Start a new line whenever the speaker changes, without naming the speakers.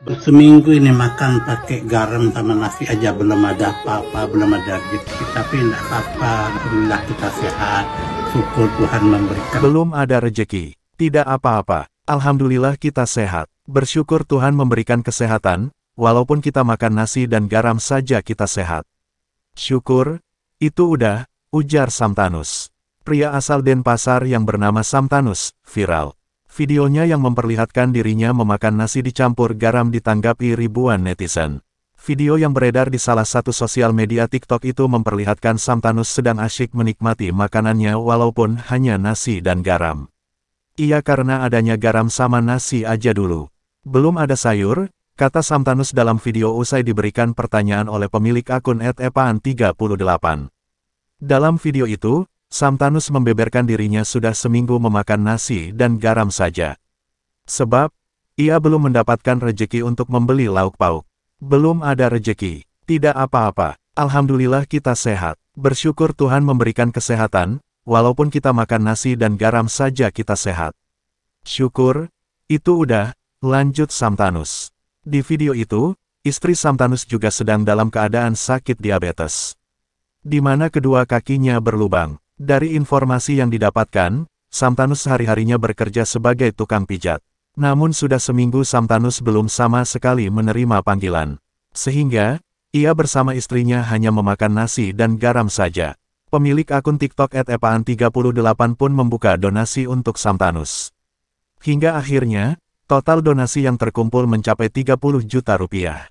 Seminggu ini makan pakai garam sama nasi aja belum ada apa-apa, belum ada rezeki. Tapi tidak apa-apa, alhamdulillah kita sehat. Syukur Tuhan memberikan. Belum ada rezeki, tidak apa-apa. Alhamdulillah kita sehat. Bersyukur Tuhan memberikan kesehatan, walaupun kita makan nasi dan garam saja kita sehat. Syukur, itu udah, ujar Samtanus. Pria asal Denpasar yang bernama Samtanus, viral. Videonya yang memperlihatkan dirinya memakan nasi dicampur garam ditanggapi ribuan netizen. Video yang beredar di salah satu sosial media TikTok itu memperlihatkan Samtanus sedang asyik menikmati makanannya walaupun hanya nasi dan garam. Iya karena adanya garam sama nasi aja dulu. Belum ada sayur, kata Samtanus dalam video usai diberikan pertanyaan oleh pemilik akun @epaan38. Dalam video itu, Samtanus membeberkan dirinya sudah seminggu memakan nasi dan garam saja. Sebab, ia belum mendapatkan rejeki untuk membeli lauk pauk. Belum ada rejeki, tidak apa-apa. Alhamdulillah kita sehat. Bersyukur Tuhan memberikan kesehatan, walaupun kita makan nasi dan garam saja kita sehat. Syukur, itu udah, lanjut Samtanus. Di video itu, istri Samtanus juga sedang dalam keadaan sakit diabetes. Di mana kedua kakinya berlubang. Dari informasi yang didapatkan, Samtanus sehari-harinya bekerja sebagai tukang pijat. Namun sudah seminggu Samtanus belum sama sekali menerima panggilan. Sehingga, ia bersama istrinya hanya memakan nasi dan garam saja. Pemilik akun TikTok @epaan38 pun membuka donasi untuk Samtanus. Hingga akhirnya, total donasi yang terkumpul mencapai 30 juta rupiah.